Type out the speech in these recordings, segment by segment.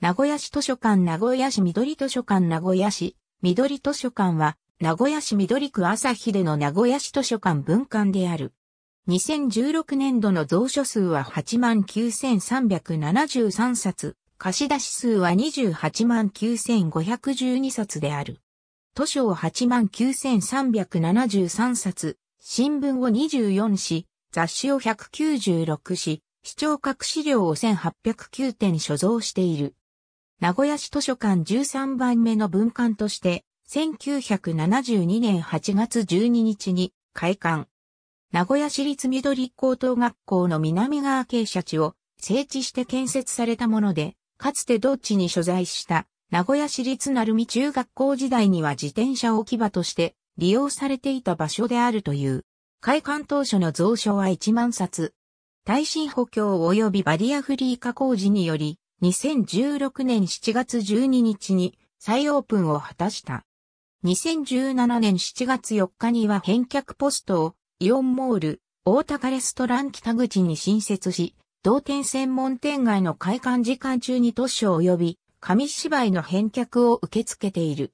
名古屋市図書館名古屋市緑図書館名古屋市緑図書館は名古屋市緑区朝日での名古屋市図書館分館である。2016年度の蔵書数は89,373冊、貸出数は289,512冊である。図書を89,373冊、新聞を24紙、雑誌を196紙、視聴各資料を1809点所蔵している。名古屋市図書館13番目の文館として、1972年8月12日に開館。名古屋市立緑高等学校の南側傾斜地を整地して建設されたもので、かつて同地に所在した名古屋市立鳴海中学校時代には自転車置き場として利用されていた場所であるという。開館当初の蔵書は1万冊。耐震補強及びバリアフリー加工時により、2016年7月12日に再オープンを果たした。2017年7月4日には返却ポストをイオンモール、大高レストラン北口に新設し、同店専門店街の開館時間中に書を及び紙芝居の返却を受け付けている。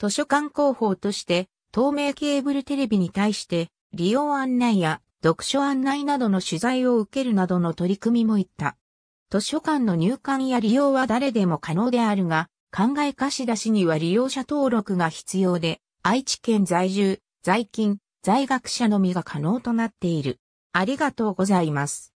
図書館広報として、透明ケーブルテレビに対して、利用案内や読書案内などの取材を受けるなどの取り組みもいった。図書館の入館や利用は誰でも可能であるが、考え貸し出しには利用者登録が必要で、愛知県在住、在勤、在学者のみが可能となっている。ありがとうございます。